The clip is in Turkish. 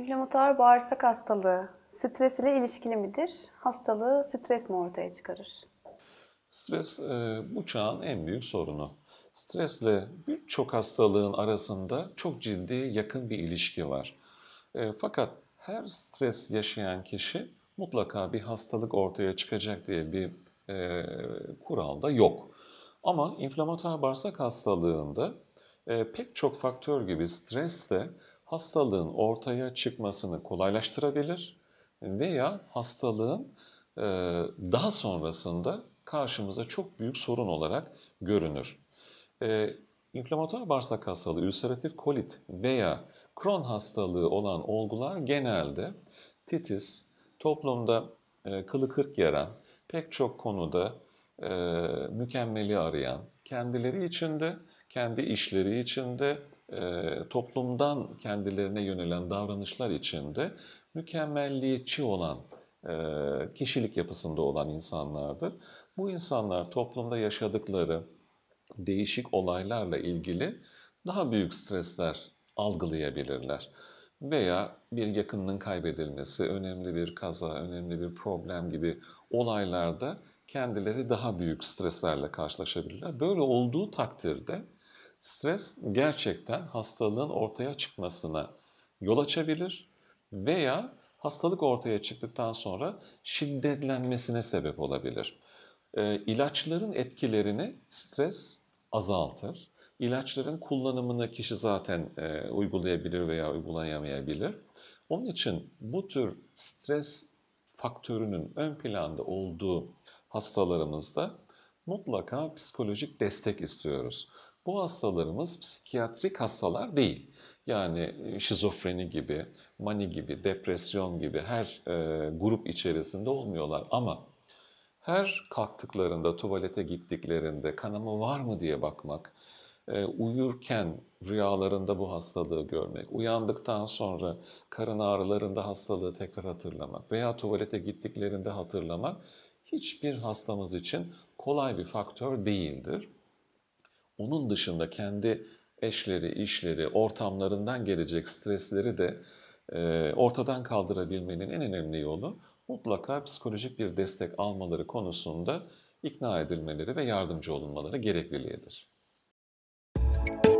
İnflamatuar bağırsak hastalığı stres ile ilişkili midir? Hastalığı stres mi ortaya çıkarır? Stres e, bu çağın en büyük sorunu. Stresle birçok hastalığın arasında çok ciddi yakın bir ilişki var. E, fakat her stres yaşayan kişi mutlaka bir hastalık ortaya çıkacak diye bir e, kural da yok. Ama inflamatuar bağırsak hastalığında e, pek çok faktör gibi stres de hastalığın ortaya çıkmasını kolaylaştırabilir veya hastalığın e, daha sonrasında karşımıza çok büyük sorun olarak görünür. E, inflamatuar bağırsak hastalığı, ülseratif kolit veya Crohn hastalığı olan olgular genelde titiz, toplumda e, kılı kırk yaran, pek çok konuda mükemmeli arayan, kendileri içinde, kendi işleri içinde ee, toplumdan kendilerine yönelen davranışlar içinde mükemmelliyetçi olan, e, kişilik yapısında olan insanlardır. Bu insanlar toplumda yaşadıkları değişik olaylarla ilgili daha büyük stresler algılayabilirler. Veya bir yakınının kaybedilmesi, önemli bir kaza, önemli bir problem gibi olaylarda kendileri daha büyük streslerle karşılaşabilirler. Böyle olduğu takdirde Stres gerçekten hastalığın ortaya çıkmasına yol açabilir veya hastalık ortaya çıktıktan sonra şiddetlenmesine sebep olabilir. E, ilaçların etkilerini stres azaltır. İlaçların kullanımını kişi zaten e, uygulayabilir veya uygulayamayabilir. Onun için bu tür stres faktörünün ön planda olduğu hastalarımızda mutlaka psikolojik destek istiyoruz. Bu hastalarımız psikiyatrik hastalar değil. Yani e, şizofreni gibi, mani gibi, depresyon gibi her e, grup içerisinde olmuyorlar ama her kalktıklarında, tuvalete gittiklerinde kanama var mı diye bakmak, e, uyurken rüyalarında bu hastalığı görmek, uyandıktan sonra karın ağrılarında hastalığı tekrar hatırlamak veya tuvalete gittiklerinde hatırlamak hiçbir hastamız için kolay bir faktör değildir. Onun dışında kendi eşleri, işleri, ortamlarından gelecek stresleri de e, ortadan kaldırabilmenin en önemli yolu mutlaka psikolojik bir destek almaları konusunda ikna edilmeleri ve yardımcı olunmaları gerekliliğidir. Müzik